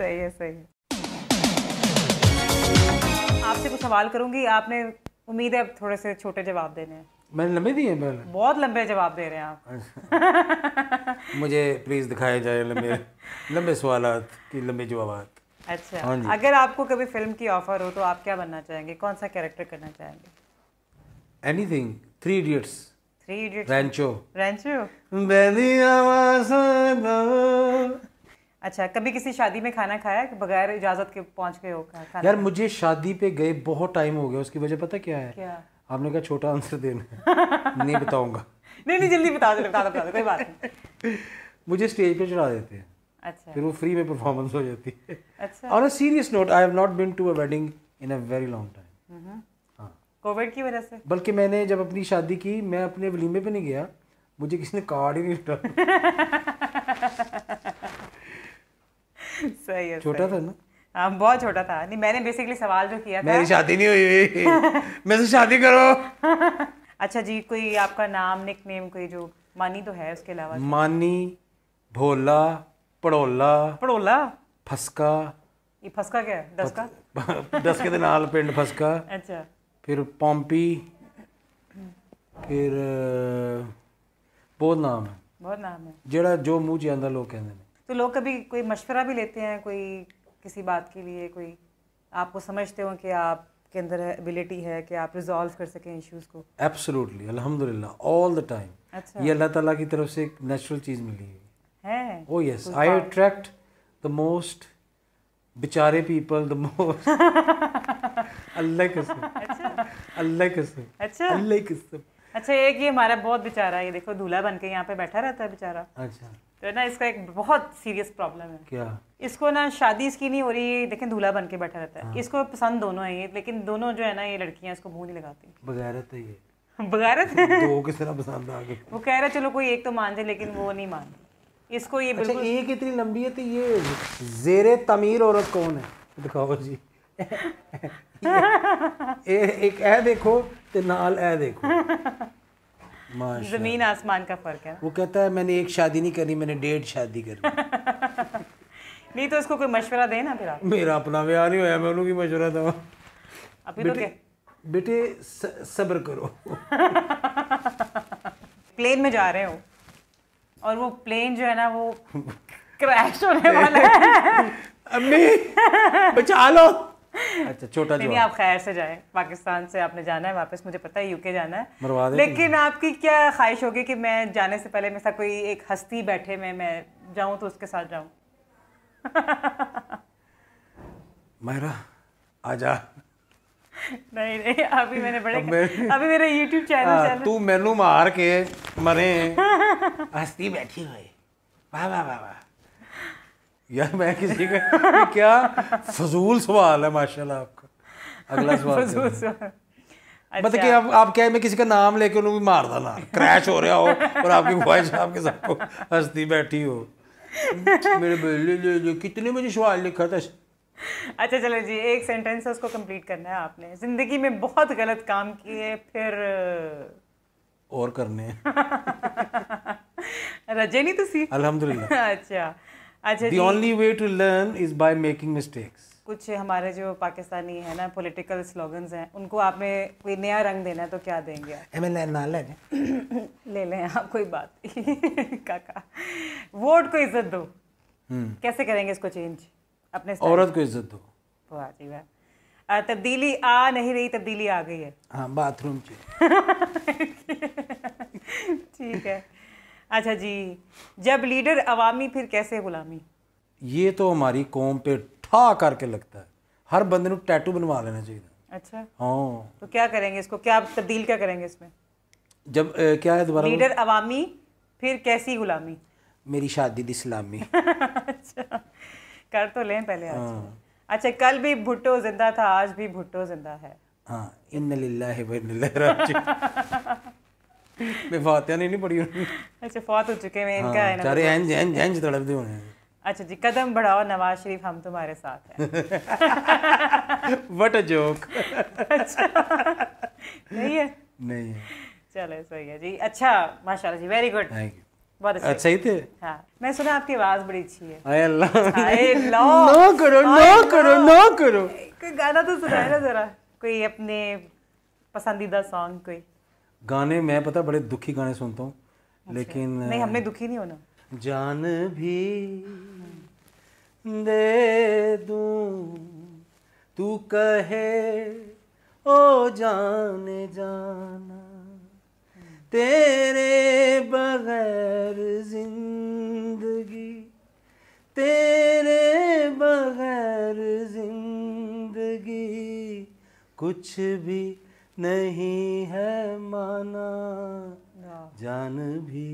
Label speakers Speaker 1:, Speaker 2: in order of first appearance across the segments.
Speaker 1: सही है सही है आपसे कुछ सवाल करूंगी आपने उम्मीद है थोड़े से छोटे जवाब देने हैं
Speaker 2: मैंने लंबे दिए मैंने
Speaker 1: बहुत लंबे जवाब दे रहे हैं आप
Speaker 2: अच्छा। मुझे प्लीज दिखाए जाए लंबे लंबे सवाल की लंबे जवाब
Speaker 1: अच्छा हाँ अगर आपको कभी फिल्म की ऑफर हो तो आप क्या बनना चाहेंगे कौन सा कैरेक्टर करना चाहेंगे
Speaker 2: anything Three Idiots
Speaker 1: Three Idiots Rancho Rancho आवाज़ अच्छा कभी किसी शादी में खाना खाया कि बगैर इजाजत के पहुंच गए हो खाना यार
Speaker 2: मुझे शादी पे गए बहुत टाइम हो गया उसकी वजह पता क्या है क्या आपने कहा छोटा आंसर देना नहीं बताऊंगा
Speaker 1: नहीं नहीं जल्दी बता दो बता दो बता दो कोई बात नहीं
Speaker 2: मुझे स्टेज पे चढ़ा देते हैं अच्छा फिर वो फ्री में परफॉर्मेंस हो जाती है अच्छा और a serious note I have not been to a wedding in a very long
Speaker 1: time Covid की वजह से
Speaker 2: बल्कि मैंने जब अपनी शादी की मैं अपने वलीमे पे नहीं गया मुझे किसी ने कार्ड ही नहीं
Speaker 1: सही है छोटा था ना हाँ बहुत छोटा था नहीं मैंने बेसिकली सवाल जो किया मेरी शादी नहीं
Speaker 2: हुई मेरे से शादी करो
Speaker 1: अच्छा जी कोई आपका नाम निक नेम कोई जो मानी तो है उसके अलावा
Speaker 2: मानी भोला पड़ोला पड़ोला फसका
Speaker 1: ये फसका क्या है दस का दस के नाल
Speaker 2: पिंड फसका अच्छा फिर पॉम्पी फिर ਬਹੁਤ ਨਾਮ ਹੈ ਬਹੁਤ ਨਾਮ ਹੈ ਜਿਹੜਾ ਜੋ ਮੂੰਹ ਜਾਂਦਾ ਲੋਕ ਕਹਿੰਦੇ ਨੇ
Speaker 1: तो लोग कभी कोई मशवरा भी लेते हैं कोई किसी बात के लिए कोई आपको समझते हो कि आप के अंदर एबिलिटी है कि आप रिजॉल्व कर सकें इश्यूज को
Speaker 2: एब्सोल्युटली अल्हम्दुलिल्लाह ऑल द
Speaker 1: टाइम ये
Speaker 2: अल्लाह ताला की तरफ से एक नेचुरल चीज़ मिली है है oh yes I attract the most बेचारे पीपल द मोस्ट अल्लाह कसम अच्छा अल्लाह कसम अच्छा अल्लाह कसम
Speaker 1: अच्छा एक ये हमारा बहुत बेचारा है ये देखो दूल्हा बन के यहाँ पे बैठा रहता है बेचारा अच्छा तो ना इसका एक बहुत सीरियस प्रॉब्लम है क्या इसको ना शादी इसकी नहीं हो रही है लेकिन दूल्हा बन के बैठा रहता है हाँ। इसको पसंद दोनों है ये लेकिन दोनों जो है ना ये लड़कियां इसको मुंह नहीं लगाती
Speaker 2: बगैरत है ये बगैरत तो किस तरह पसंद आ गई
Speaker 1: वो कह रहा है चलो कोई एक तो मान जाए लेकिन वो नहीं मान इसको ये अच्छा बिल्कुल एक
Speaker 2: इतनी लंबी है तो ये जेर तमीर औरत कौन है दिखाओ जी एक ए देखो ते नाल ए देखो जमीन
Speaker 1: आसमान का फर्क है
Speaker 2: वो कहता है मैंने एक शादी नहीं करनी मैंने डेढ़ शादी करनी
Speaker 1: नहीं तो इसको कोई मशवरा दे ना फिर आप
Speaker 2: मेरा अपना ब्याह नहीं होया मैं उन्होंने मशवरा दवा अभी तो बेटे सब्र करो
Speaker 1: प्लेन में जा रहे हो और वो प्लेन जो है ना वो क्रैश होने वाला है अम्मी बचा लो
Speaker 2: अच्छा छोटा जो आप
Speaker 1: खैर से जाए पाकिस्तान से आपने जाना है वापस मुझे पता है यूके जाना है लेकिन आपकी क्या ख्वाहिश होगी कि मैं जाने से पहले मेरे साथ कोई एक हस्ती बैठे में मैं जाऊँ तो उसके साथ जाऊँ
Speaker 2: मायरा जा
Speaker 1: नहीं नहीं अभी मैंने बड़े मैं, अभी मेरे YouTube हाँ, चैनल चैनल तू
Speaker 2: मेनू मार के मरे हस्ती बैठी हुई वाह वाह वाह वाह यार मैं किसी का क्या फजूल सवाल है माशाल्लाह आपका अगला सवाल मतलब
Speaker 1: अच्छा। मतलब कि आप
Speaker 2: आप क्या है मैं किसी का नाम लेके उन्होंने भी मार देना क्रैश हो रहा हो
Speaker 1: और आपकी ख्वाहिश आपके सबको
Speaker 2: हंसती बैठी हो मेरे बेले ले बोले कितने मुझे सवाल लिखा था
Speaker 1: अच्छा चलो जी एक सेंटेंस है उसको कंप्लीट करना है आपने जिंदगी में बहुत गलत काम किए फिर और करने रजे नहीं तो सी अल्हम्दुलिल्लाह अच्छा अच्छा the only
Speaker 2: way to learn is by making mistakes
Speaker 1: कुछ हमारे जो पाकिस्तानी है ना पॉलिटिकल स्लोगन्स हैं उनको आपने कोई नया रंग देना तो क्या देंगे
Speaker 2: एम ना लें
Speaker 1: ले लें आप कोई बात काका वोट को इज्जत दो हम्म। कैसे करेंगे इसको चेंज अपने औरत को इज्जत दो वाह जी वाह तब्दीली आ नहीं रही तब्दीली आ गई है
Speaker 2: हाँ बाथरूम
Speaker 1: ठीक है अच्छा जी जब लीडर अवामी फिर कैसे गुलामी
Speaker 2: ये तो हमारी कौम पे ठा करके लगता है हर बंदे को टैटू बनवा लेना चाहिए अच्छा हाँ
Speaker 1: तो क्या करेंगे इसको क्या तब्दील क्या करेंगे इसमें
Speaker 2: जब ए, क्या है दोबारा लीडर
Speaker 1: अवामी फिर कैसी गुलामी
Speaker 2: मेरी शादी दी सलामी अच्छा
Speaker 1: कर तो लें पहले आज हाँ। अच्छा कल भी भुट्टो जिंदा था आज भी भुट्टो जिंदा है
Speaker 2: हाँ इन लाही मैं फातिहा नहीं पढ़ी
Speaker 1: अच्छा फौत हो चुके हैं इनका है हाँ, ना सारे एंज
Speaker 2: एंज एंज तड़पते होने
Speaker 1: अच्छा जी कदम बढ़ाओ नवाज शरीफ हम तुम्हारे साथ हैं
Speaker 2: व्हाट अ जोक नहीं है नहीं
Speaker 1: चलो सही है जी अच्छा माशाल्लाह जी वेरी गुड थैंक यू बहुत अच्छा ही थे हाँ मैं सुना आपकी आवाज बड़ी अच्छी है
Speaker 2: आए अल्लाह नो करो नो करो नो करो
Speaker 1: कोई गाना तो सुनाए ना जरा कोई अपने पसंदीदा सॉन्ग कोई
Speaker 2: गाने मैं पता बड़े दुखी गाने सुनता हूँ अच्छा। लेकिन नहीं हमने दुखी नहीं होना जान भी
Speaker 1: हाँ।
Speaker 2: दे दूं तू कहे ओ जाने जाना तेरे बगैर जिंदगी तेरे बगैर जिंदगी कुछ भी नहीं है माना जान भी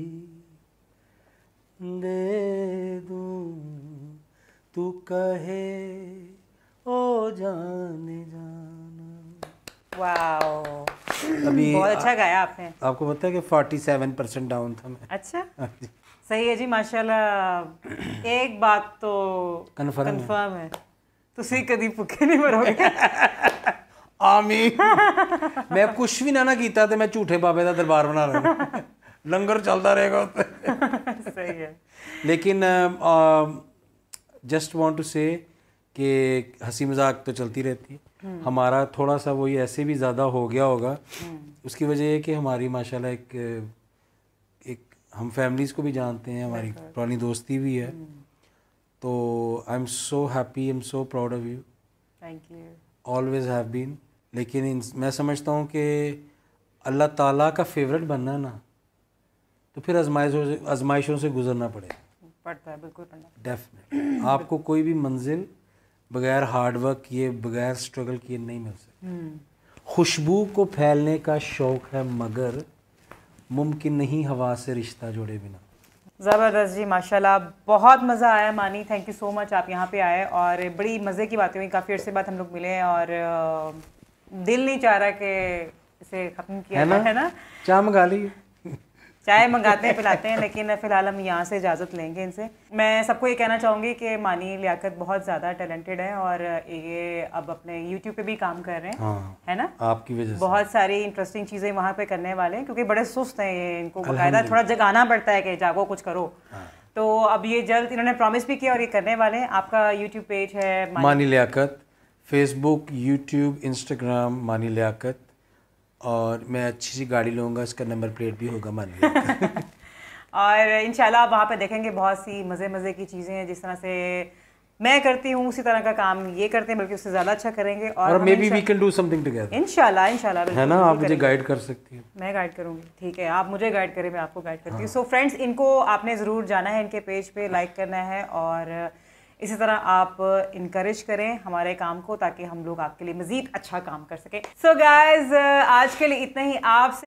Speaker 2: दे दू तू कहे ओ जाने जाना
Speaker 1: वाओ अभी बहुत अच्छा गाया आपने
Speaker 2: आपको पता है कि 47 परसेंट डाउन था
Speaker 1: मैं अच्छा हाँ सही है जी माशाल्लाह एक बात तो कंफर्म है, है। तुसी कभी भुखे नहीं मरोगे
Speaker 2: आमी मैं कुछ भी ना ना किया तो मैं झूठे बाबे का दरबार बना रहा लंगर चलता रहेगा ਉੱਤੇ लेकिन जस्ट वांट टू से कि हंसी मजाक तो चलती रहती है हम्म। हमारा थोड़ा सा वही ऐसे भी ज़्यादा हो गया होगा हम्म। उसकी वजह है कि हमारी माशाल्लाह एक एक हम फैमिलीज़ को भी जानते हैं हमारी पुरानी दोस्ती भी है हम्म। तो I am so happy I am so proud of you thank you always have been लेकिन इन मैं समझता हूँ कि अल्लाह ताला का फेवरेट बनना ना तो फिर आजमाइशों से आजमाइशों से गुजरना पड़ेगा
Speaker 1: पड़ता है बिल्कुल पड़ना
Speaker 2: डेफिनेट आपको कोई भी मंजिल बगैर हार्डवर्क किए बगैर स्ट्रगल किए नहीं मिल सकती हम्म। खुशबू को फैलने का शौक़ है मगर मुमकिन नहीं हवा से रिश्ता जोड़े बिना
Speaker 1: ज़बरदस्त जी माशाल्लाह बहुत मज़ा आया मानी थैंक यू सो मच आप यहाँ पे आए और बड़ी मज़े की बातें हुई काफ़ी अर्से बाद हम लोग मिले और दिल नहीं चाह रहा कि इसे खत्म किया है ना, है ना?
Speaker 2: चाय मंगा ली
Speaker 1: चाय मंगाते हैं पिलाते हैं लेकिन फिलहाल हम यहाँ से इजाज़त लेंगे इनसे मैं सबको ये कहना चाहूँगी कि मानी लियाकत बहुत ज़्यादा टैलेंटेड है और ये अब अपने यूट्यूब पे भी काम कर रहे हैं हाँ, है ना
Speaker 2: आपकी वजह से बहुत
Speaker 1: सारी इंटरेस्टिंग चीज़ें वहाँ पे करने वाले हैं क्योंकि बड़े सुस्त हैं ये इनको बकायदा थोड़ा जगाना पड़ता है कि जागो कुछ करो हाँ। तो अब ये जल्द इन्होंने प्रॉमिस भी किया और ये करने वाले हैं आपका यूट्यूब पेज है मानी
Speaker 2: लियाकत फेसबुक यूट्यूब इंस्टाग्राम मानी लियाकत और मैं अच्छी सी गाड़ी लूँगा इसका नंबर प्लेट भी होगा मानी
Speaker 1: और इन आप वहाँ पर देखेंगे बहुत सी मज़े मज़े की चीज़ें हैं जिस तरह से मैं करती हूँ उसी तरह का काम ये करते हैं बल्कि उससे ज़्यादा अच्छा करेंगे और maybe we can
Speaker 2: do something together
Speaker 1: इंशाल्लाह इंशाल्लाह है ना आप मुझे गाइड कर सकती हैं मैं गाइड करूँगी ठीक है आप मुझे गाइड करें मैं आपको गाइड करती हूँ सो हाँ। फ्रेंड्स इनको आपने ज़रूर जाना है इनके पेज पे लाइक करना है और इसी तरह आप इनक्रेज करें हमारे काम को ताकि हम लोग आपके लिए मज़ीद अच्छा काम कर सकें सो so गाइज आज के लिए इतना ही आपसे